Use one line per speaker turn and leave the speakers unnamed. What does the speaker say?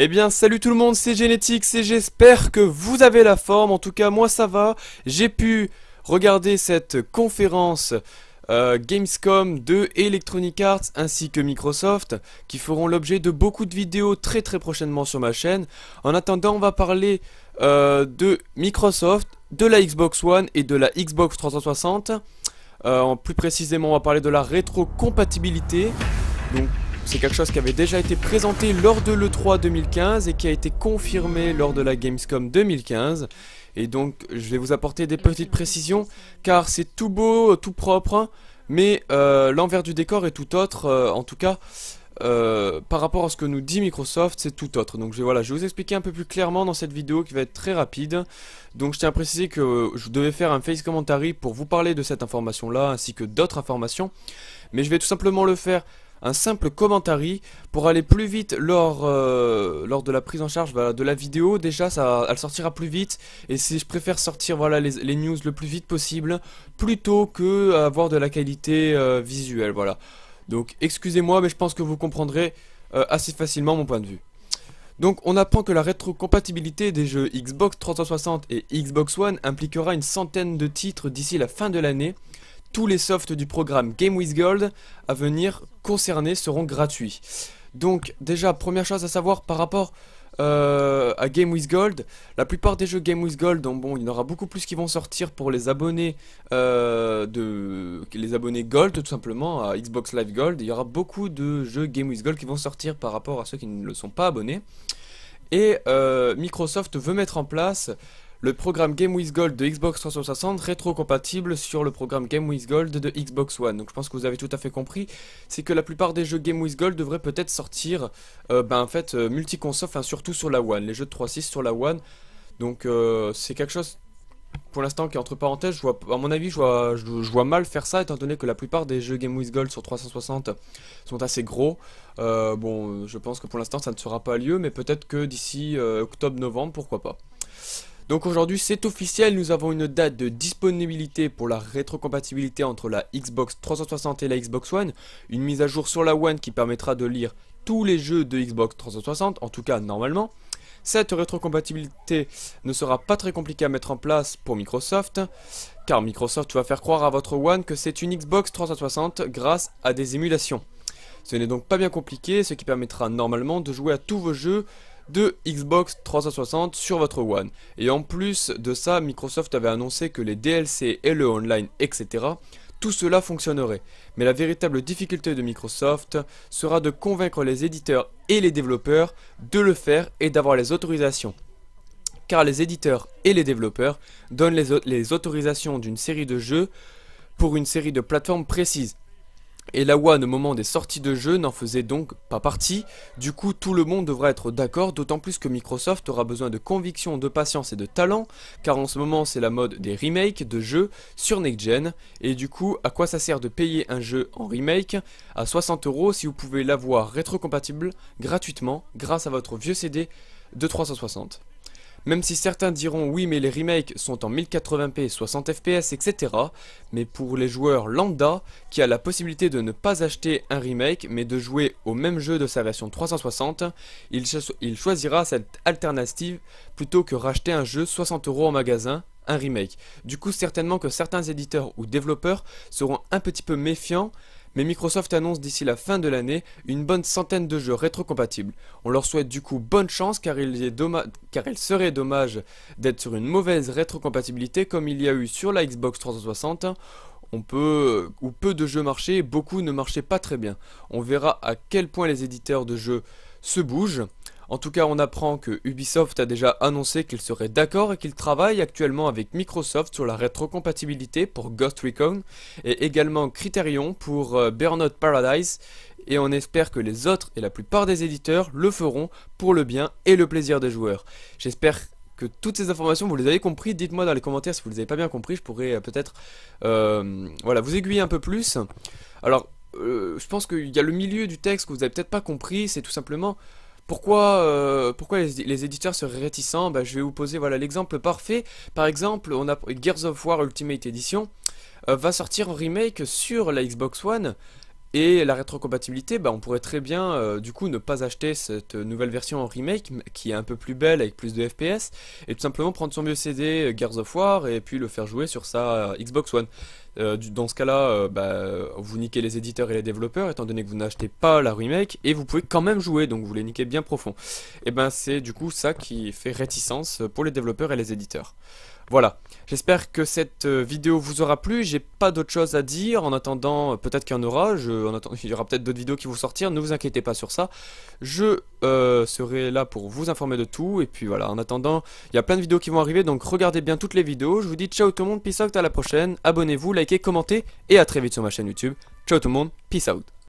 Eh bien salut tout le monde, c'est génétique. et j'espère que vous avez la forme, en tout cas moi ça va, j'ai pu regarder cette conférence euh, Gamescom de Electronic Arts ainsi que Microsoft qui feront l'objet de beaucoup de vidéos très très prochainement sur ma chaîne. En attendant, on va parler euh, de Microsoft, de la Xbox One et de la Xbox 360. Euh, plus précisément, on va parler de la rétrocompatibilité. Donc, c'est quelque chose qui avait déjà été présenté lors de l'E3 2015 et qui a été confirmé lors de la Gamescom 2015. Et donc je vais vous apporter des petites précisions car c'est tout beau, tout propre, hein, mais euh, l'envers du décor est tout autre, euh, en tout cas euh, par rapport à ce que nous dit Microsoft, c'est tout autre. Donc voilà, je vais vous expliquer un peu plus clairement dans cette vidéo qui va être très rapide. Donc je tiens à préciser que je devais faire un face commentary pour vous parler de cette information là ainsi que d'autres informations, mais je vais tout simplement le faire un simple commentary pour aller plus vite lors, euh, lors de la prise en charge de la vidéo. Déjà, ça, elle sortira plus vite. Et si je préfère sortir voilà, les, news le plus vite possible, plutôt que avoir de la qualité euh, visuelle. Voilà. Donc, excusez-moi, mais je pense que vous comprendrez euh, assez facilement mon point de vue. Donc on apprend que la rétrocompatibilité des jeux Xbox 360 et Xbox One impliquera une centaine de titres d'ici la fin de l'année, tous les softs du programme Game with Gold à venir concernés seront gratuits. Donc déjà, première chose à savoir par rapport euh, à Game with Gold, la plupart des jeux Game with Gold, bon, il y en aura beaucoup plus qui vont sortir pour les abonnés euh, de les abonnés Gold tout simplement à Xbox Live Gold. Il y aura beaucoup de jeux Game with Gold qui vont sortir par rapport à ceux qui ne le sont pas abonnés. Et euh, Microsoft veut mettre en place le programme Game with Gold de Xbox 360 rétrocompatible sur le programme Game with Gold de Xbox One. Donc je pense que vous avez tout à fait compris, c'est que la plupart des jeux Game with Gold devraient peut-être sortir euh, ben, en fait euh, multi enfin surtout sur la One, les jeux de 3.6 sur la One. Donc euh, c'est quelque chose pour l'instant qui est entre parenthèses, je vois, à mon avis, je vois, mal faire ça, étant donné que la plupart des jeux Game with Gold sur 360 sont assez gros. Euh, bon, je pense que pour l'instant, ça ne sera pas lieu, mais peut-être que d'ici octobre-novembre, pourquoi pas. Donc aujourd'hui c'est officiel, nous avons une date de disponibilité pour la rétrocompatibilité entre la Xbox 360 et la Xbox One, une mise à jour sur la One qui permettra de lire tous les jeux de Xbox 360, en tout cas normalement. Cette rétrocompatibilité ne sera pas très compliquée à mettre en place pour Microsoft, car Microsoft va faire croire à votre One que c'est une Xbox 360 grâce à des émulations. Ce n'est donc pas bien compliqué, ce qui permettra normalement de jouer à tous vos jeux de Xbox 360 sur votre One. Et en plus de ça, Microsoft avait annoncé que les DLC et le online, etc., tout cela fonctionnerait. Mais la véritable difficulté de Microsoft sera de convaincre les éditeurs et les développeurs de le faire et d'avoir les autorisations. Car les éditeurs et les développeurs donnent les, les autorisations d'une série de jeux pour une série de plateformes précises et la One au moment des sorties de jeux, n'en faisait donc pas partie, du coup tout le monde devra être d'accord, d'autant plus que Microsoft aura besoin de conviction, de patience et de talent, car en ce moment c'est la mode des remakes de jeux sur Next Gen, et du coup à quoi ça sert de payer un jeu en remake à 60€ si vous pouvez l'avoir rétrocompatible gratuitement grâce à votre vieux CD de 360 même si certains diront oui mais les remakes sont en 1080p 60 fps etc. Mais pour les joueurs lambda qui a la possibilité de ne pas acheter un remake mais de jouer au même jeu de sa version 360, il, choisira cette alternative plutôt que racheter un jeu 60€ en magasin un remake. Du coup certainement que certains éditeurs ou développeurs seront un petit peu méfiants mais Microsoft annonce d'ici la fin de l'année une bonne centaine de jeux rétrocompatibles. On leur souhaite du coup bonne chance car il, serait dommage d'être sur une mauvaise rétrocompatibilité comme il y a eu sur la Xbox 360 on peut ou peu de jeux marchaient, beaucoup ne marchaient pas très bien. On verra à quel point les éditeurs de jeux se bougent. En tout cas, on apprend que Ubisoft a déjà annoncé qu'il serait d'accord et qu'il travaille actuellement avec Microsoft sur la rétrocompatibilité pour Ghost Recon et également Criterion pour euh, Burnout Paradise et on espère que les autres et la plupart des éditeurs le feront pour le bien et le plaisir des joueurs. J'espère que toutes ces informations vous les avez compris. Dites-moi dans les commentaires si vous les avez pas bien compris, je pourrais euh, peut-être euh, voilà, vous aiguiller un peu plus. Alors, je pense qu'il y a le milieu du texte que vous avez peut-être pas compris, c'est tout simplement pourquoi, euh, pourquoi les, éditeurs seraient réticents bah, Je vais vous poser voilà l'exemple parfait. Par exemple, on a Gears of War Ultimate Edition euh, va sortir en remake sur la Xbox One. Et la rétrocompatibilité, bah, on pourrait très bien euh, du coup ne pas acheter cette nouvelle version en remake qui est un peu plus belle avec plus de FPS et tout simplement prendre son vieux CD euh, Gears of War et puis le faire jouer sur sa euh, Xbox One. dans ce cas-là, bah, vous niquez les éditeurs et les développeurs étant donné que vous n'achetez pas la remake et vous pouvez quand même jouer donc vous les niquez bien profond. Et ben c'est du coup ça qui fait réticence pour les développeurs et les éditeurs. Voilà, j'espère que cette euh, vidéo vous aura plu, j'ai pas d'autre chose à dire, en attendant, euh, peut-être qu'il y en aura, il y aura peut-être d'autres vidéos qui vont sortir, ne vous inquiétez pas sur ça, je euh, serai là pour vous informer de tout, et puis voilà, en attendant, il y a plein de vidéos qui vont arriver, donc regardez bien toutes les vidéos, je vous dis ciao tout le monde, peace out, à la prochaine, abonnez-vous, likez, commentez, et à très vite sur ma chaîne YouTube, ciao tout le monde, peace out